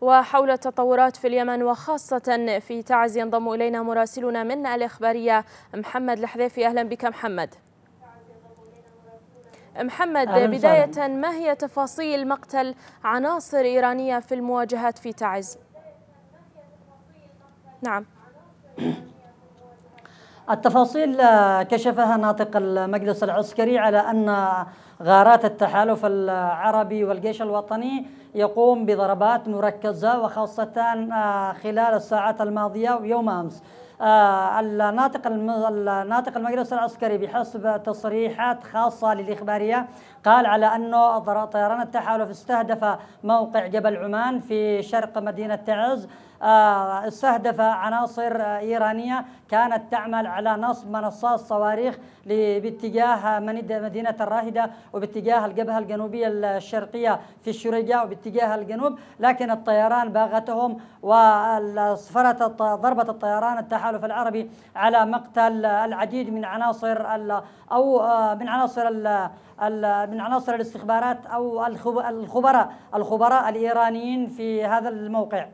وحول التطورات في اليمن وخاصة في تعز ينضم إلينا مراسلنا من الإخبارية محمد الحذيفي أهلا بك محمد محمد بداية ما هي تفاصيل مقتل عناصر إيرانية في المواجهات في تعز؟ نعم التفاصيل آه، كشفها ناطق المجلس العسكري على أن غارات التحالف العربي والجيش الوطني يقوم بضربات مركزة وخاصة آه، خلال الساعات الماضية ويوم أمس آه، الناطق الناطق المجلس العسكري بحسب تصريحات خاصة للإخبارية قال على أنه طيران التحالف استهدف موقع جبل عمان في شرق مدينة تعز آه، استهدف عناصر إيرانية كانت تعمل على نصب منصات صواريخ باتجاه مدينة الراهدة وباتجاه الجبهة الجنوبية الشرقية في الشريجة وباتجاه الجنوب لكن الطيران باغتهم وصفرت ضربة الطيران التحالف التحالف العربي على مقتل العديد من عناصر او آه، من عناصر من عناصر الاستخبارات او الخبراء الخبراء الايرانيين في هذا الموقع.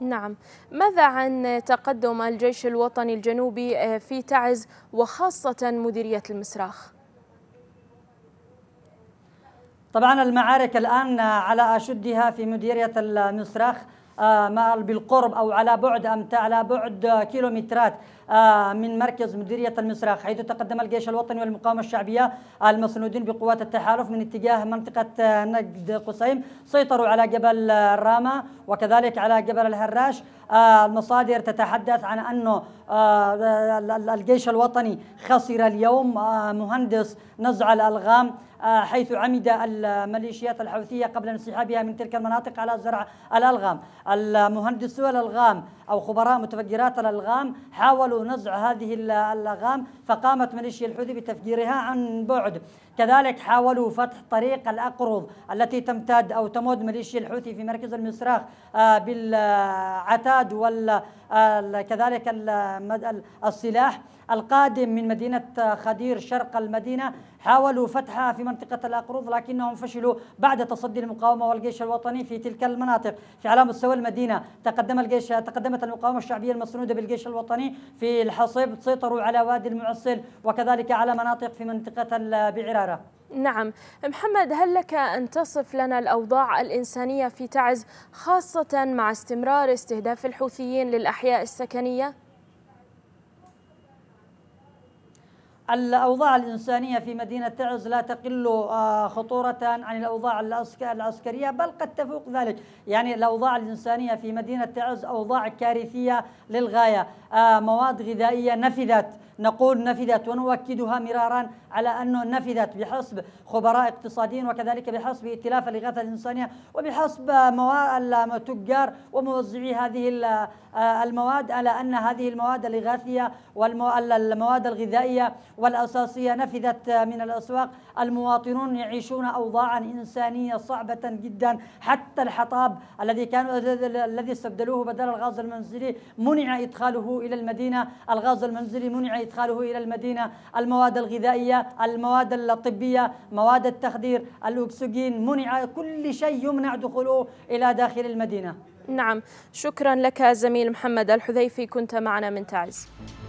نعم ماذا عن تقدم الجيش الوطني الجنوبي آه، في تعز وخاصة مديرية المسراخ؟ طبعا المعارك الآن على أشدها في مديرية المسراخ آه، بالقرب أو على بعد أم على بعد كيلومترات آه، من مركز مديرية المصراخ حيث تقدم الجيش الوطني والمقاومة الشعبية المسنودين بقوات التحالف من اتجاه منطقة آه، نجد قصيم سيطروا على جبل راما وكذلك على جبل الهراش المصادر تتحدث عن أنه الجيش الوطني خسر اليوم مهندس نزع الألغام آه، حيث عمد الميليشيات الحوثية قبل انسحابها من تلك المناطق على زرع الألغام المهندسو الألغام أو خبراء متفجرات الألغام حاولوا نزع هذه الألغام فقامت ميليشيا الحوثي بتفجيرها عن بعد كذلك حاولوا فتح طريق الأقرض التي تمتد أو تمد ميليشيا الحوثي في مركز المصراخ آه، بالعتاد وكذلك آه، السلاح القادم من مدينة آه، خدير شرق المدينة حاولوا فتحها في منطقة الأقروض لكنهم فشلوا بعد تصدي المقاومة والجيش الوطني في تلك المناطق في على مستوى المدينة تقدم الجيش تقدمت المقاومة الشعبية المسنودة بالجيش الوطني في الحصيب سيطروا على وادي المعصل وكذلك على مناطق في منطقة البعيرات الإدارة نعم محمد هل لك أن تصف لنا الأوضاع الإنسانية في تعز خاصة مع استمرار استهداف الحوثيين للأحياء السكنية؟ الأوضاع الإنسانية في مدينة تعز لا تقل آه، خطورة عن الأوضاع العسكرية بل قد تفوق ذلك يعني الأوضاع الإنسانية في مدينة تعز أوضاع كارثية للغاية آه، مواد غذائية نفذت نقول نفذت ونؤكدها مرارا على أنه نفذت بحسب خبراء اقتصاديين وكذلك بحسب ائتلاف الإغاثة الإنسانية وبحسب التجار وموزعي هذه آه، المواد على أن هذه المواد الإغاثية والمواد الغذائية والأساسية نفذت من الأسواق المواطنون يعيشون أوضاعا إنسانية صعبة جدا حتى الحطاب الذي كان الذي استبدلوه بدل الغاز المنزلي منع إدخاله إلى المدينة الغاز المنزلي منع إدخاله إلى المدينة المواد الغذائية المواد الطبية مواد التخدير الأكسجين منع كل شيء يمنع دخوله إلى داخل المدينة نعم شكرا لك زميل محمد الحذيفي كنت معنا من تعز